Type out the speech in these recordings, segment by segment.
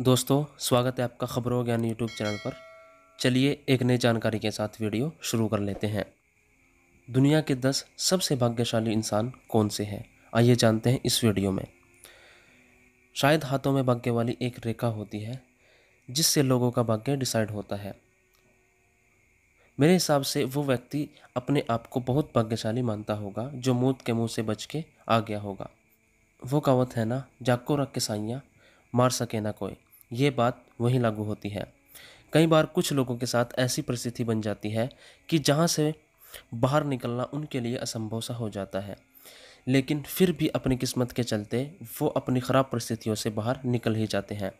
दोस्तों स्वागत है आपका खबरों ज्ञान यूट्यूब चैनल पर चलिए एक नई जानकारी के साथ वीडियो शुरू कर लेते हैं दुनिया के दस सबसे भाग्यशाली इंसान कौन से हैं आइए जानते हैं इस वीडियो में शायद हाथों में भाग्य वाली एक रेखा होती है जिससे लोगों का भाग्य डिसाइड होता है मेरे हिसाब से वो व्यक्ति अपने आप को बहुत भाग्यशाली मानता होगा जो मौत के मुँह से बच के आ गया होगा वो कहावत है ना जाको रख के साइयाँ मार सके ना कोई ये बात वहीं लागू होती है कई बार कुछ लोगों के साथ ऐसी परिस्थिति बन जाती है कि जहाँ से बाहर निकलना उनके लिए असंभव सा हो जाता है लेकिन फिर भी अपनी किस्मत के चलते वो अपनी ख़राब परिस्थितियों से बाहर निकल ही जाते हैं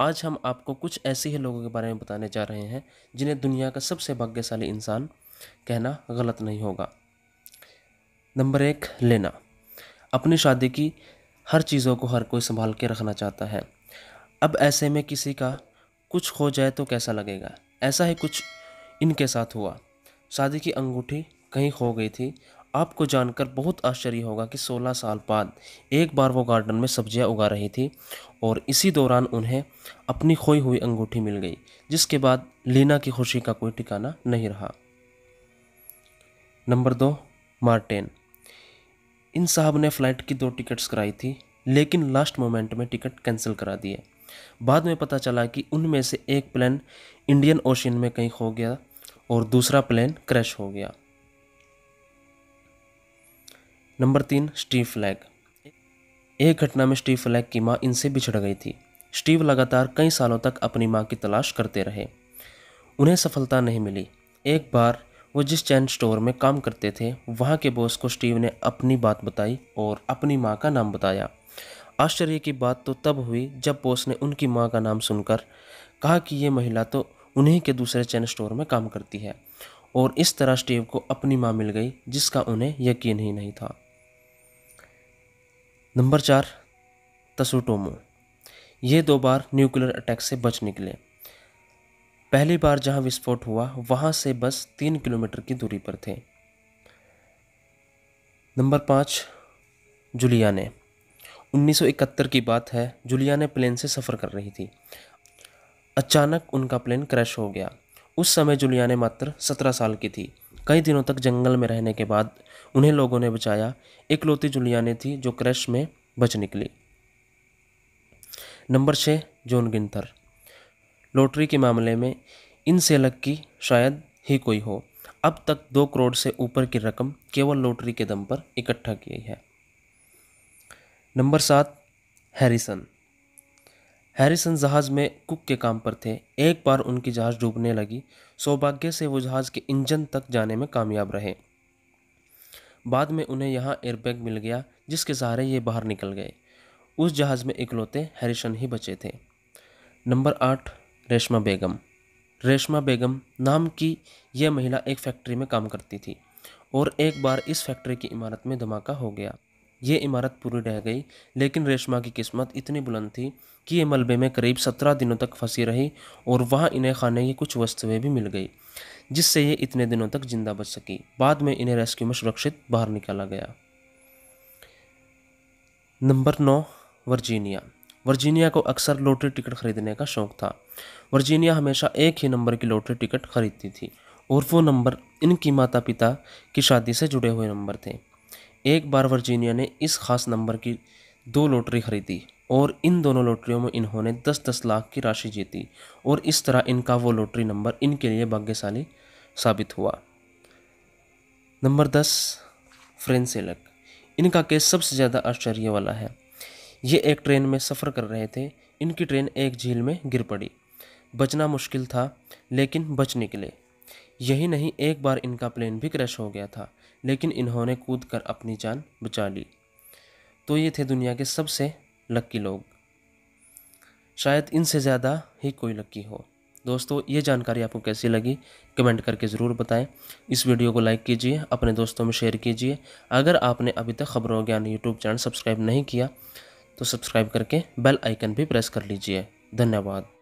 आज हम आपको कुछ ऐसे ही लोगों के बारे में बताने जा रहे हैं जिन्हें दुनिया का सबसे भाग्यशाली इंसान कहना गलत नहीं होगा नंबर एक लेना अपनी शादी की हर चीज़ों को हर कोई संभाल के रखना चाहता है अब ऐसे में किसी का कुछ खो जाए तो कैसा लगेगा ऐसा ही कुछ इनके साथ हुआ शादी की अंगूठी कहीं खो गई थी आपको जानकर बहुत आश्चर्य होगा कि 16 साल बाद एक बार वो गार्डन में सब्जियां उगा रही थी और इसी दौरान उन्हें अपनी खोई हुई अंगूठी मिल गई जिसके बाद लीना की खुशी का कोई ठिकाना नहीं रहा नंबर दो मार्टेन इन साहब ने फ़्लाइट की दो टिकट्स कराई थी लेकिन लास्ट मोमेंट में टिकट कैंसिल करा दिए बाद में पता चला कि उनमें से एक प्लेन इंडियन ओशन में कहीं खो गया और दूसरा प्लेन क्रैश हो गया नंबर तीन स्टीव फ्लैग एक घटना में स्टीव फ्लैग की माँ इनसे बिछड़ गई थी स्टीव लगातार कई सालों तक अपनी माँ की तलाश करते रहे उन्हें सफलता नहीं मिली एक बार वो जिस चैन स्टोर में काम करते थे वहाँ के बॉस को स्टीव ने अपनी बात बताई और अपनी माँ का नाम बताया आश्चर्य की बात तो तब हुई जब बॉस ने उनकी माँ का नाम सुनकर कहा कि ये महिला तो उन्हीं के दूसरे चैन स्टोर में काम करती है और इस तरह स्टीव को अपनी माँ मिल गई जिसका उन्हें यकीन ही नहीं था नंबर चार तसुटोमो ये दो बार न्यूक्लियर अटैक से बच निकले पहली बार जहां विस्फोट हुआ वहां से बस तीन किलोमीटर की दूरी पर थे नंबर पाँच जुलिया ने 1971 की बात है जुलिया ने प्लेन से सफ़र कर रही थी अचानक उनका प्लेन क्रैश हो गया उस समय जुलिया ने मात्र सत्रह साल की थी कई दिनों तक जंगल में रहने के बाद उन्हें लोगों ने बचाया इकलौती जुलिया ने थी जो क्रैश में बच निकली नंबर छः जोन गिंथर लॉटरी के मामले में से अलग की शायद ही कोई हो अब तक दो करोड़ से ऊपर की रकम केवल लॉटरी के दम पर इकट्ठा की है नंबर सात हैरिसन हैरिसन जहाज़ में कुक के काम पर थे एक बार उनकी जहाज़ डूबने लगी सौभाग्य से वो जहाज़ के इंजन तक जाने में कामयाब रहे बाद में उन्हें यहाँ एयरबैग मिल गया जिसके सहारे ये बाहर निकल गए उस जहाज़ में इकलौते हैरिसन ही बचे थे नंबर आठ रेशमा बेगम रेशमा बेगम नाम की यह महिला एक फैक्ट्री में काम करती थी और एक बार इस फैक्ट्री की इमारत में धमाका हो गया ये इमारत पूरी ढह गई लेकिन रेशमा की किस्मत इतनी बुलंद थी कि ये मलबे में करीब सत्रह दिनों तक फंसी रही और वहाँ इन्हें खाने की कुछ वस्तुएं भी मिल गई जिससे ये इतने दिनों तक जिंदा बच सकी बाद में इन्हें रेस्क्यू में सुरक्षित बाहर निकाला गया नंबर नौ वर्जीनिया वर्जीनिया को अक्सर लॉटरी टिकट खरीदने का शौक था वर्जीनिया हमेशा एक ही नंबर की लॉटरी टिकट खरीदती थी और वो नंबर इनकी माता पिता की शादी से जुड़े हुए नंबर थे एक बार वर्जीनिया ने इस खास नंबर की दो लॉटरी खरीदी और इन दोनों लॉटरियों में इन्होंने दस दस लाख की राशि जीती और इस तरह इनका वो लॉटरी नंबर इनके लिए भाग्यशाली साबित हुआ नंबर दस फ्रेंसेलक इनका केस सबसे ज़्यादा आश्चर्य वाला है ये एक ट्रेन में सफ़र कर रहे थे इनकी ट्रेन एक झील में गिर पड़ी बचना मुश्किल था लेकिन बच निकले यही नहीं एक बार इनका प्लेन भी क्रैश हो गया था लेकिन इन्होंने कूद कर अपनी जान बचा ली तो ये थे दुनिया के सबसे लक्की लोग शायद इनसे ज़्यादा ही कोई लक्की हो दोस्तों ये जानकारी आपको कैसी लगी कमेंट करके ज़रूर बताएं इस वीडियो को लाइक कीजिए अपने दोस्तों में शेयर कीजिए अगर आपने अभी तक खबरों ज्ञान यूट्यूब चैनल सब्सक्राइब नहीं किया तो सब्सक्राइब करके बेल आइकन भी प्रेस कर लीजिए धन्यवाद